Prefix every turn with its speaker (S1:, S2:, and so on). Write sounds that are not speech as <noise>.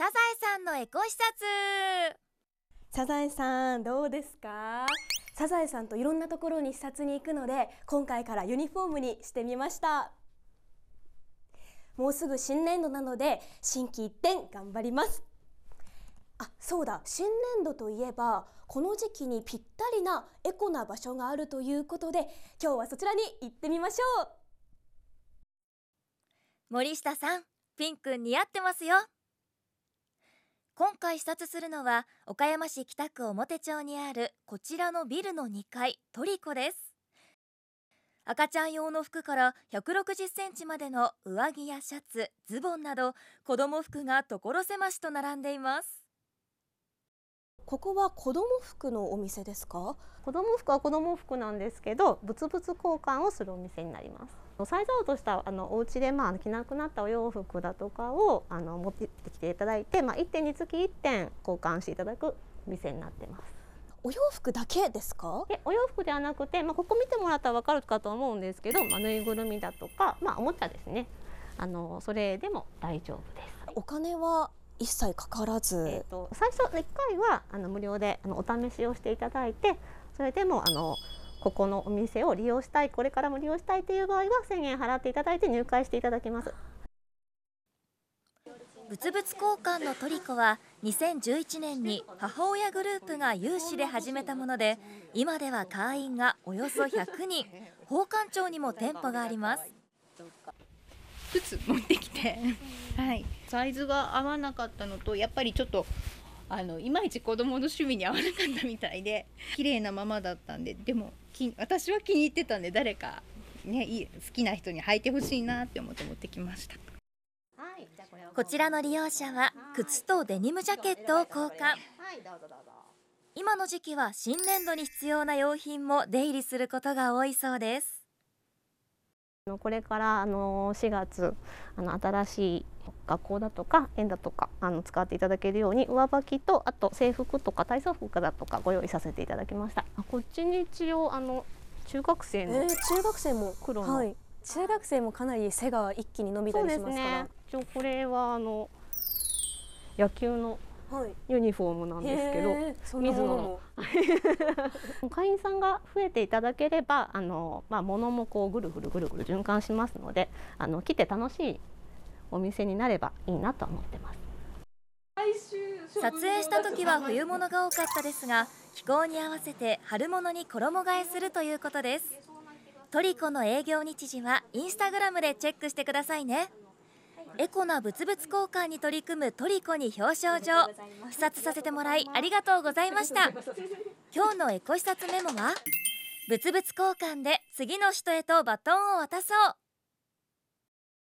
S1: サザエさんのエコ視察
S2: サザエさんどうですかサザエさんといろんなところに視察に行くので今回からユニフォームにしてみましたもうすぐ新年度なので新規一転頑張りますあそうだ新年度といえばこの時期にぴったりなエコな場所があるということで今日はそちらに
S1: 行ってみましょう森下さんピンク似合ってますよ今回視察するのは岡山市北区表町にあるこちらのビルの2階トリコです赤ちゃん用の服から160センチまでの上着やシャツズボンなど子ども服が所狭しと並んでいます
S2: ここは子供服のお店ですか子供服は子供服なんですけど物々交換をするお店になりますサイズアウトしたあのお家でまあ着なくなったお洋服だとかをあの持ってきていただいて、まあ、1点につき1点交換していただく店になってますお洋服だけですかえお洋服ではなくて、まあ、ここ見てもらったら分かるかと思うんですけど、まあ、ぬいぐるみだとか、まあ、おもちゃですねあのそれでも大丈夫ですお金は一切かからず、えーと、最初1回はあの無料であのお試しをしていただいてそれでもあのここのお店を利用したいこれからも利用したいという場合は1,000円払っていただいて入会していただきます。
S1: 物々交換のトリコは2011年に母親グループが有志で始めたもので今では会員がおよそ100人宝冠町にも店舗があります靴持ってきて、はいサイズが合わなかったのとやっぱりちょっとあのいまいち子供の趣味に合わなかったみたいで <laughs> 綺麗なままだったんででも私は気に入ってたんで誰か、ね、いい好きな人に履いてほしいなって思って持ってきました。こちらの利用者は靴とデニムジャケットを交換今の時期は新年度に必要な用品も出入りすることが多いそうです
S2: これからあの4月あの新しい学校だとか園だとかあの使っていただけるように上履きとあと制服とか体操服だとかご用意させていただきましたあこっちに一応あの中学生の、えー、中学生も黒の、はい、中学生もかなり背が一気に伸びたりしますから、ね、これはあの野球のユニフォームなんですけど、はい、水野の <laughs> 会員さんが増えていただければあの、まあ、物もこうぐるぐるぐるぐる循環しますのであの来て楽しいお店になればいいなと思ってます撮影した時は冬物が
S1: 多かったですが気候に合わせて春物に衣替えするということですトリコの営業日時はインスタグラムでチェックしてくださいねエコな物々交換に取り組むトリコに表彰状視察させてもらいありがとうございました今日のエコ視察メモは物々交換で次の人へとバトンを渡そう